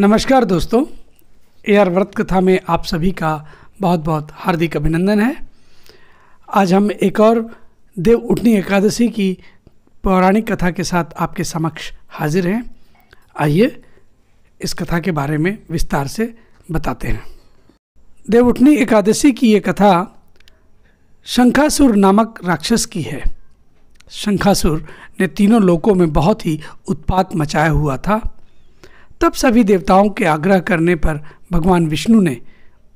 नमस्कार दोस्तों एयर व्रत कथा में आप सभी का बहुत बहुत हार्दिक अभिनंदन है आज हम एक और देव उठनी एकादशी की पौराणिक कथा के साथ आपके समक्ष हाजिर हैं आइए इस कथा के बारे में विस्तार से बताते हैं देव उठनी एकादशी की ये कथा शंखासुर नामक राक्षस की है शंखासुर ने तीनों लोकों में बहुत ही उत्पात मचाया हुआ था तब सभी देवताओं के आग्रह करने पर भगवान विष्णु ने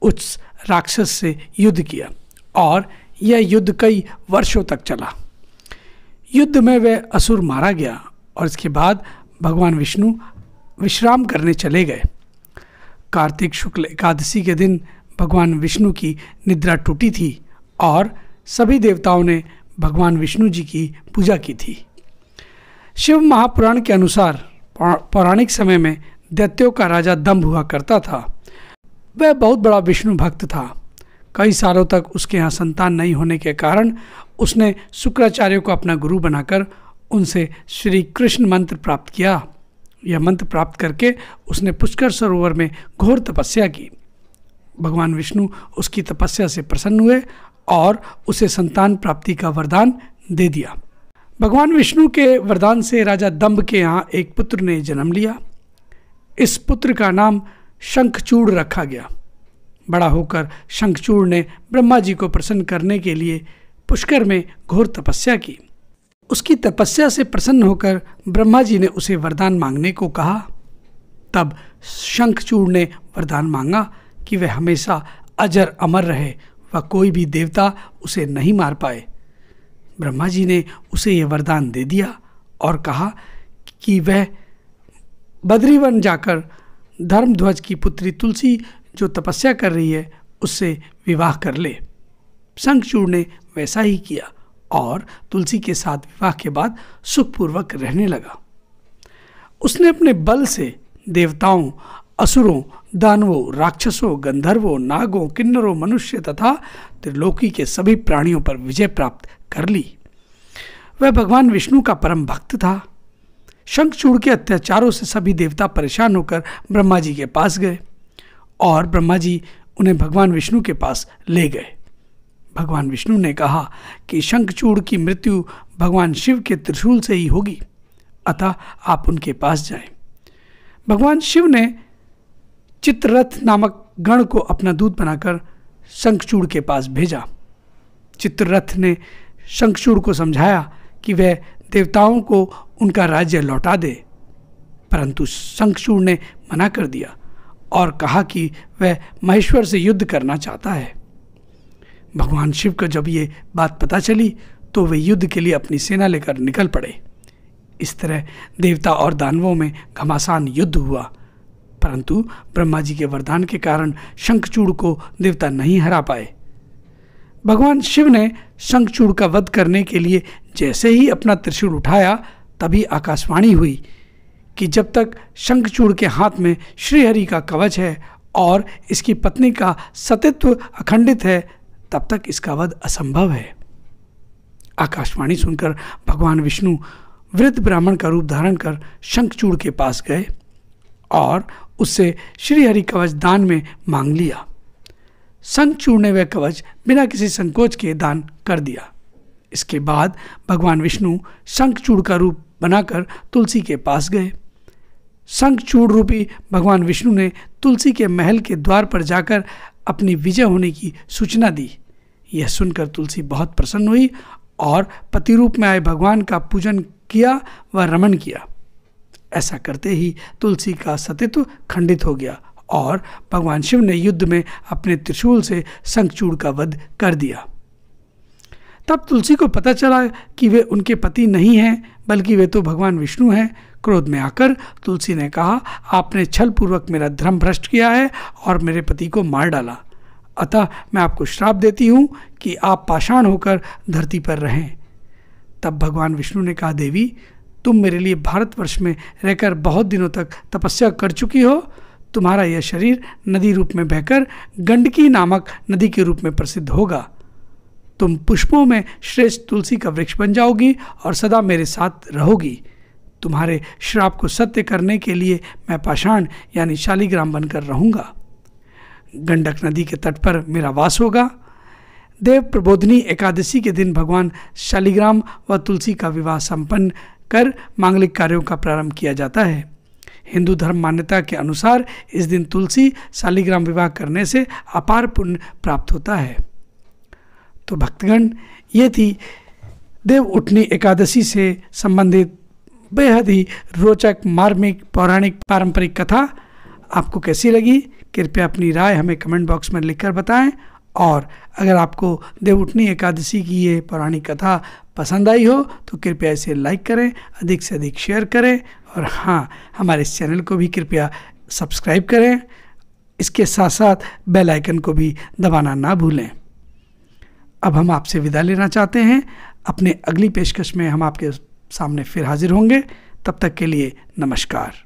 उस राक्षस से युद्ध किया और यह युद्ध कई वर्षों तक चला युद्ध में वह असुर मारा गया और इसके बाद भगवान विष्णु विश्राम करने चले गए कार्तिक शुक्ल एकादशी के दिन भगवान विष्णु की निद्रा टूटी थी और सभी देवताओं ने भगवान विष्णु जी की पूजा की थी शिव महापुराण के अनुसार पौराणिक समय में दैत्यों का राजा दम्भ हुआ करता था वह बहुत बड़ा विष्णु भक्त था कई सालों तक उसके यहाँ संतान नहीं होने के कारण उसने शुक्राचार्य को अपना गुरु बनाकर उनसे श्री कृष्ण मंत्र प्राप्त किया यह मंत्र प्राप्त करके उसने पुष्कर सरोवर में घोर तपस्या की भगवान विष्णु उसकी तपस्या से प्रसन्न हुए और उसे संतान प्राप्ति का वरदान दे दिया भगवान विष्णु के वरदान से राजा दम्भ के यहाँ एक पुत्र ने जन्म लिया इस पुत्र का नाम शंखचूड़ रखा गया बड़ा होकर शंखचूड़ ने ब्रह्मा जी को प्रसन्न करने के लिए पुष्कर में घोर तपस्या की उसकी तपस्या से प्रसन्न होकर ब्रह्मा जी ने उसे वरदान मांगने को कहा तब शंखचूड़ ने वरदान मांगा कि वह हमेशा अजर अमर रहे व कोई भी देवता उसे नहीं मार पाए ब्रह्मा जी ने उसे यह वरदान दे दिया और कहा कि वह बद्रीवन जाकर धर्मध्वज की पुत्री तुलसी जो तपस्या कर रही है उससे विवाह कर ले शंखचूड़ ने वैसा ही किया और तुलसी के साथ विवाह के बाद सुखपूर्वक रहने लगा उसने अपने बल से देवताओं असुरों दानवों राक्षसों गंधर्वों नागों किन्नरों मनुष्य तथा त्रिलोकी के सभी प्राणियों पर विजय प्राप्त कर ली वह भगवान विष्णु का परम भक्त था शंखचूड़ के अत्याचारों से सभी देवता परेशान होकर ब्रह्मा जी के पास गए और ब्रह्मा जी उन्हें भगवान विष्णु के पास ले गए भगवान विष्णु ने कहा कि शंखचूड़ की मृत्यु भगवान शिव के त्रिशूल से ही होगी अतः आप उनके पास जाएं। भगवान शिव ने चित्ररथ नामक गण को अपना दूत बनाकर शंखचूड़ के पास भेजा चित्ररथ ने शंखचूड़ को समझाया कि वह देवताओं को उनका राज्य लौटा दे परंतु शंखचूड़ ने मना कर दिया और कहा कि वह महेश्वर से युद्ध करना चाहता है भगवान शिव को जब ये बात पता चली तो वे युद्ध के लिए अपनी सेना लेकर निकल पड़े इस तरह देवता और दानवों में घमासान युद्ध हुआ परंतु ब्रह्मा जी के वरदान के कारण शंखचूड़ को देवता नहीं हरा पाए भगवान शिव ने शंखचूड़ का वध करने के लिए जैसे ही अपना त्रिशूल उठाया तभी आकाशवाणी हुई कि जब तक शंखचूड़ के हाथ में श्रीहरि का कवच है और इसकी पत्नी का सतित्व अखंडित है तब तक इसका वध असंभव है आकाशवाणी सुनकर भगवान विष्णु वृद्ध ब्राह्मण का रूप धारण कर शंखचूड़ के पास गए और उससे श्रीहरि कवच दान में मांग लिया शंखचूड़ ने वह कवच बिना किसी संकोच के दान कर दिया इसके बाद भगवान विष्णु शंखचूड़ का रूप बनाकर तुलसी के पास गए शंख चूड़ रूपी भगवान विष्णु ने तुलसी के महल के द्वार पर जाकर अपनी विजय होने की सूचना दी यह सुनकर तुलसी बहुत प्रसन्न हुई और पति रूप में आए भगवान का पूजन किया व रमन किया ऐसा करते ही तुलसी का सतित्व खंडित हो गया और भगवान शिव ने युद्ध में अपने त्रिशूल से संखचूड़ का वध कर दिया तब तुलसी को पता चला कि वे उनके पति नहीं हैं बल्कि वे तो भगवान विष्णु हैं क्रोध में आकर तुलसी ने कहा आपने छल पूर्वक मेरा धर्म भ्रष्ट किया है और मेरे पति को मार डाला अतः मैं आपको श्राप देती हूँ कि आप पाषाण होकर धरती पर रहें तब भगवान विष्णु ने कहा देवी तुम मेरे लिए भारतवर्ष में रहकर बहुत दिनों तक तपस्या कर चुकी हो तुम्हारा यह शरीर नदी रूप में बहकर गंडकी नामक नदी के रूप में प्रसिद्ध होगा तुम पुष्पों में श्रेष्ठ तुलसी का वृक्ष बन जाओगी और सदा मेरे साथ रहोगी तुम्हारे श्राप को सत्य करने के लिए मैं पाषाण यानी शालीग्राम बनकर रहूँगा गंडक नदी के तट पर मेरा वास होगा देव प्रबोधनी एकादशी के दिन भगवान शालिग्राम व तुलसी का विवाह संपन्न कर मांगलिक कार्यों का प्रारंभ किया जाता है हिंदू धर्म मान्यता के अनुसार इस दिन तुलसी शालिग्राम विवाह करने से अपार पुण्य प्राप्त होता है तो भक्तगण ये थी देव उठनी एकादशी से संबंधित बेहद ही रोचक मार्मिक पौराणिक पारंपरिक कथा आपको कैसी लगी कृपया अपनी राय हमें कमेंट बॉक्स में लिखकर बताएं और अगर आपको देव उठनी एकादशी की ये पौराणिक कथा पसंद आई हो तो कृपया इसे लाइक करें अधिक से अधिक शेयर करें और हाँ हमारे इस चैनल को भी कृपया सब्सक्राइब करें इसके साथ साथ बेल आइकन को भी दबाना ना भूलें अब हम आपसे विदा लेना चाहते हैं अपने अगली पेशकश में हम आपके सामने फिर हाजिर होंगे तब तक के लिए नमस्कार